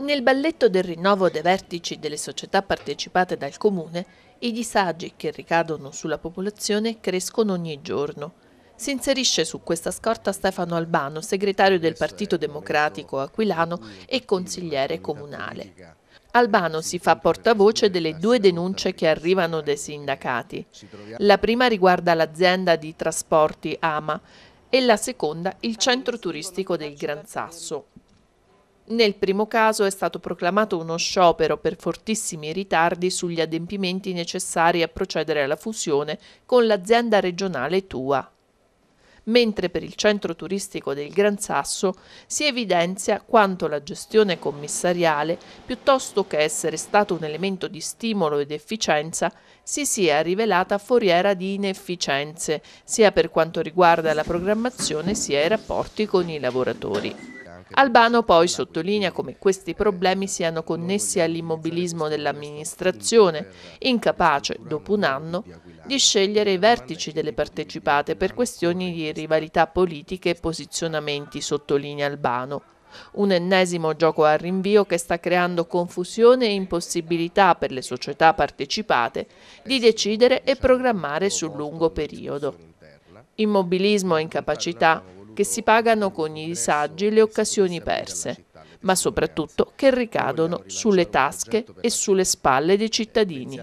Nel balletto del rinnovo dei vertici delle società partecipate dal Comune, i disagi che ricadono sulla popolazione crescono ogni giorno. Si inserisce su questa scorta Stefano Albano, segretario del Partito Democratico Aquilano e consigliere comunale. Albano si fa portavoce delle due denunce che arrivano dai sindacati. La prima riguarda l'azienda di trasporti AMA e la seconda il centro turistico del Gran Sasso. Nel primo caso è stato proclamato uno sciopero per fortissimi ritardi sugli adempimenti necessari a procedere alla fusione con l'azienda regionale Tua. Mentre per il centro turistico del Gran Sasso si evidenzia quanto la gestione commissariale, piuttosto che essere stato un elemento di stimolo ed efficienza, si sia rivelata foriera di inefficienze, sia per quanto riguarda la programmazione sia i rapporti con i lavoratori. Albano poi sottolinea come questi problemi siano connessi all'immobilismo dell'amministrazione, incapace, dopo un anno, di scegliere i vertici delle partecipate per questioni di rivalità politiche e posizionamenti, sottolinea Albano. Un ennesimo gioco a rinvio che sta creando confusione e impossibilità per le società partecipate di eh decidere e esatto. programmare sul lungo periodo. Immobilismo e incapacità che si pagano con i disagi e le occasioni perse, ma soprattutto che ricadono sulle tasche e sulle spalle dei cittadini.